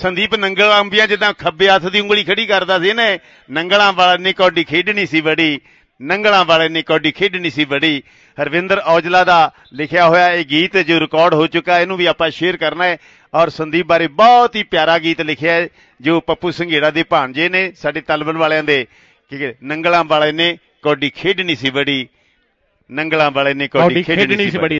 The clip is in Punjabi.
ਸੰਦੀਪ ਨੰਗਲ ਅੰਬੀਆਂ ਜਿੱਦਾਂ ਖੱਬੇ ਹੱਥ ਦੀ ਉਂਗਲੀ ਖੜੀ ਕਰਦਾ ਸੀ ਨੇ ਨੰਗਲਾਂ ਵਾਲੇ ਨੇ ਕੌਡੀ ਖੇਡਣੀ ਸੀ ਬੜੀ ਨੰਗਲਾਂ ਵਾਲੇ ਨੇ ਕੌਡੀ ਖੇਡਣੀ ਸੀ ਬੜੀ ਹਰਵਿੰਦਰ ਔਜਲਾ ਦਾ ਲਿਖਿਆ ਹੋਇਆ ਇਹ ਗੀਤ ਜੋ ਰਿਕਾਰਡ ਹੋ ਚੁੱਕਾ ਇਹਨੂੰ ਵੀ ਆਪਾਂ ਸ਼ੇਅਰ ਕਰਨਾ ਹੈ ਔਰ ਸੰਦੀਪ ਬਾਰੇ ਬਹੁਤ ਹੀ ਪਿਆਰਾ ਗੀਤ ਲਿਖਿਆ ਹੈ ਜੋ ਪੱਪੂ ਸੰਘੇੜਾ ਦੇ ਭਾਂਜੇ ਨੇ ਸਾਡੇ ਤਲਵਨ ਵਾਲਿਆਂ ਦੇ ਕਿ ਨੰਗਲਾਂ ਵਾਲੇ ਨੇ ਕੌਡੀ ਖੇਡਣੀ ਸੀ ਬੜੀ ਨੰਗਲਾਂ ਵਾਲੇ ਨੇ ਕੌਡੀ ਖੇਡਣੀ ਸੀ ਬੜੀ